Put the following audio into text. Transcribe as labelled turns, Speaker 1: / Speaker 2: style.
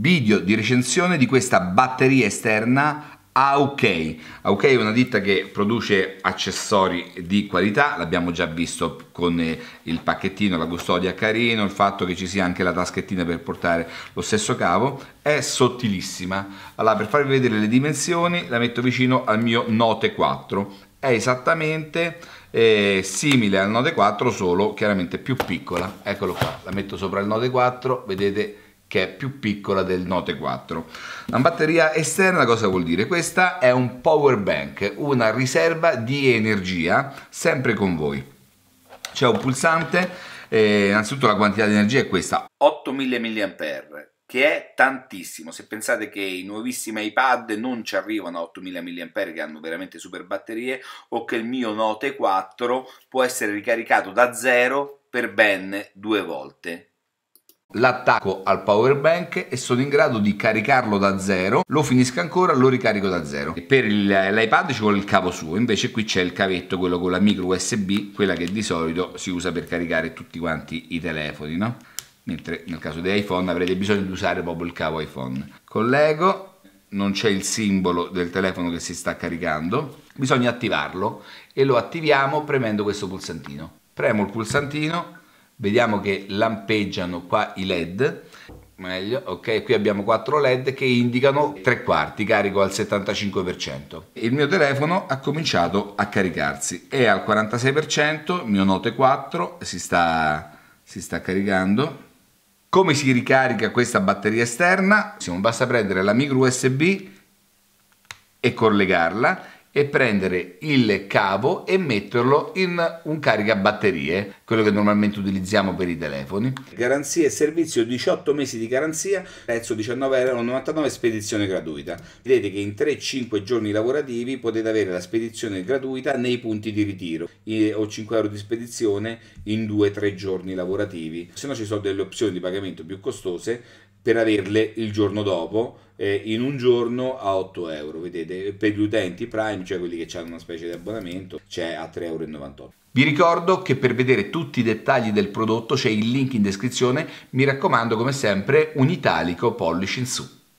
Speaker 1: video di recensione di questa batteria esterna AUK. AUK è una ditta che produce accessori di qualità, l'abbiamo già visto con eh, il pacchettino, la custodia carino, il fatto che ci sia anche la taschettina per portare lo stesso cavo, è sottilissima. Allora, per farvi vedere le dimensioni, la metto vicino al mio Note 4. È esattamente eh, simile al Note 4, solo chiaramente più piccola. Eccolo qua, la metto sopra il Note 4, vedete che è più piccola del Note 4. La batteria esterna cosa vuol dire? Questa è un power bank, una riserva di energia sempre con voi. C'è un pulsante, eh, innanzitutto la quantità di energia è questa, 8000 mAh che è tantissimo. Se pensate che i nuovissimi iPad non ci arrivano a 8000 mAh che hanno veramente super batterie o che il mio Note 4 può essere ricaricato da zero per ben due volte l'attacco al power bank e sono in grado di caricarlo da zero lo finisco ancora lo ricarico da zero e per l'iPad ci vuole il cavo suo invece qui c'è il cavetto quello con la micro USB quella che di solito si usa per caricare tutti quanti i telefoni no? mentre nel caso di iPhone avrete bisogno di usare proprio il cavo iPhone collego non c'è il simbolo del telefono che si sta caricando bisogna attivarlo e lo attiviamo premendo questo pulsantino premo il pulsantino vediamo che lampeggiano qua i led meglio, ok, qui abbiamo 4 LED che indicano tre quarti, carico al 75%. Il mio telefono ha cominciato a caricarsi, è al 46%, mio Note 4 si sta, si sta caricando. Come si ricarica questa batteria esterna? basta prendere la micro USB e collegarla e prendere il cavo e metterlo in un caricabatterie, quello che normalmente utilizziamo per i telefoni. Garanzia e servizio 18 mesi di garanzia, prezzo 19,99 euro, spedizione gratuita. Vedete che in 3-5 giorni lavorativi potete avere la spedizione gratuita nei punti di ritiro o 5 euro di spedizione in 2-3 giorni lavorativi. Se no ci sono delle opzioni di pagamento più costose per averle il giorno dopo eh, in un giorno a 8 euro, vedete, per gli utenti Prime Prime, cioè quelli che hanno una specie di abbonamento, c'è a 3,98€. Vi ricordo che per vedere tutti i dettagli del prodotto c'è il link in descrizione, mi raccomando come sempre un italico pollice in su.